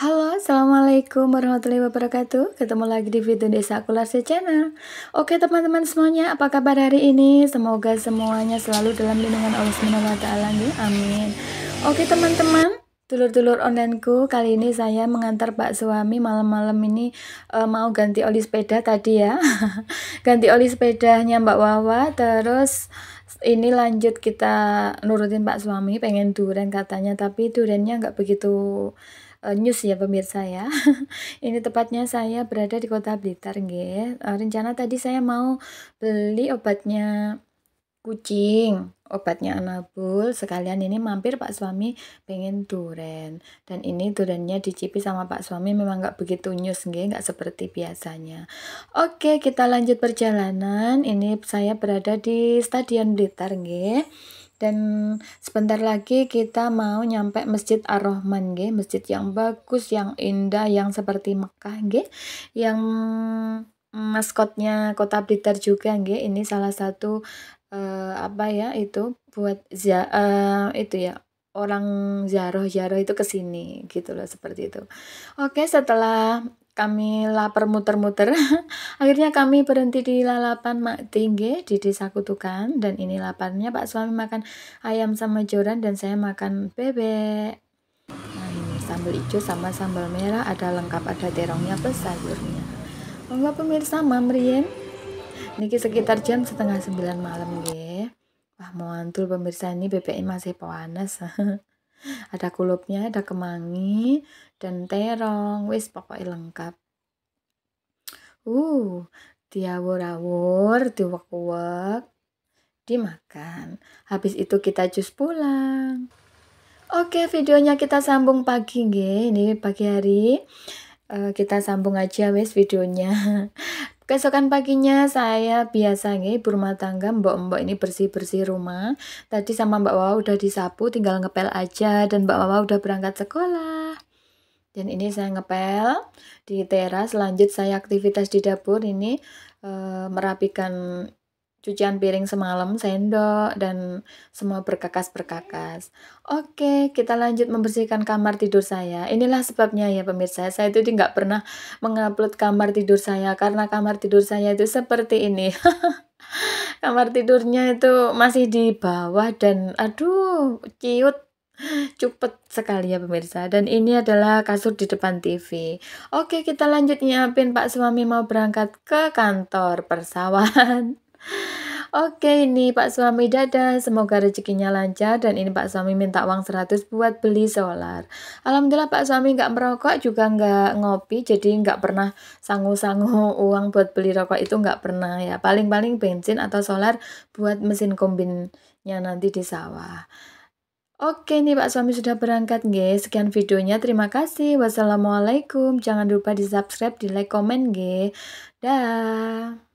Halo, Assalamualaikum warahmatullahi wabarakatuh Ketemu lagi di video Desa kulase Channel Oke teman-teman semuanya, apa kabar hari ini? Semoga semuanya selalu dalam lindungan Allah Subhanahu wa Ta'ala. Amin Oke teman-teman, Dulur-dulur onlineku, kali ini saya mengantar Pak Suami malam-malam ini uh, mau ganti oli sepeda tadi ya. ganti oli sepedanya Mbak Wawa, terus ini lanjut kita nurutin Pak Suami, pengen duren katanya, tapi durennya nggak begitu uh, news ya pemirsa ya. ini tepatnya saya berada di Kota Blitar nggih. Eh, rencana tadi saya mau beli obatnya kucing, obatnya anabul. Sekalian ini mampir Pak suami pengen duren. Dan ini durennya dicipi sama Pak suami memang nggak begitu news nggih, nggak seperti biasanya. Oke, kita lanjut perjalanan. Ini saya berada di Stadion Blitar nggih dan sebentar lagi kita mau nyampe Masjid Ar-Rahman nggih, masjid yang bagus, yang indah, yang seperti Mekah nggih, yang mm, maskotnya Kota Blitar juga nggih. Ini salah satu uh, apa ya itu buat uh, itu ya orang ziarah-ziarah itu ke sini gitu loh seperti itu. Oke, setelah kami lapar muter-muter, akhirnya kami berhenti di lalapan Mak Tinggi di Desa Kutukan dan ini lapannya Pak suami makan ayam sama joran dan saya makan bebek. Nah, ini sambal hijau sama sambal merah ada lengkap ada terongnya plus sayurnya. Monggo pemirsa mamrien. Niki sekitar jam setengah sembilan malam, guys mantul pemirsa ini BPN masih panas. ada kulupnya, ada kemangi, dan terong. Wis pokoknya lengkap. Uh, diawur-awur, diwek-wek, dimakan. Habis itu kita cus pulang. Oke, videonya kita sambung pagi, nge. Ini pagi hari. Eh, kita sambung aja wes videonya. Keesokan paginya saya biasanya ibu rumah tangga mbok-mbok ini bersih-bersih rumah. Tadi sama Mbak Wawa udah disapu, tinggal ngepel aja dan Mbak Wawa udah berangkat sekolah. Dan ini saya ngepel di teras, lanjut saya aktivitas di dapur ini e, merapikan cucian piring semalam, sendok, dan semua berkakas-berkakas. Oke, kita lanjut membersihkan kamar tidur saya. Inilah sebabnya ya pemirsa, saya itu nggak pernah mengupload kamar tidur saya karena kamar tidur saya itu seperti ini. kamar tidurnya itu masih di bawah dan aduh, ciut cepet sekali ya pemirsa dan ini adalah kasur di depan TV oke kita lanjut nyiapin pak suami mau berangkat ke kantor persawahan Oke ini Pak Suami dada, semoga rezekinya lancar dan ini Pak Suami minta uang 100 buat beli solar. Alhamdulillah Pak Suami nggak merokok juga nggak ngopi jadi nggak pernah sanggup sanggup uang buat beli rokok itu nggak pernah ya. Paling-paling bensin atau solar buat mesin kombinnya nanti di sawah. Oke nih Pak Suami sudah berangkat guys. Sekian videonya. Terima kasih. Wassalamualaikum. Jangan lupa di subscribe, di like, komen guys. Dah.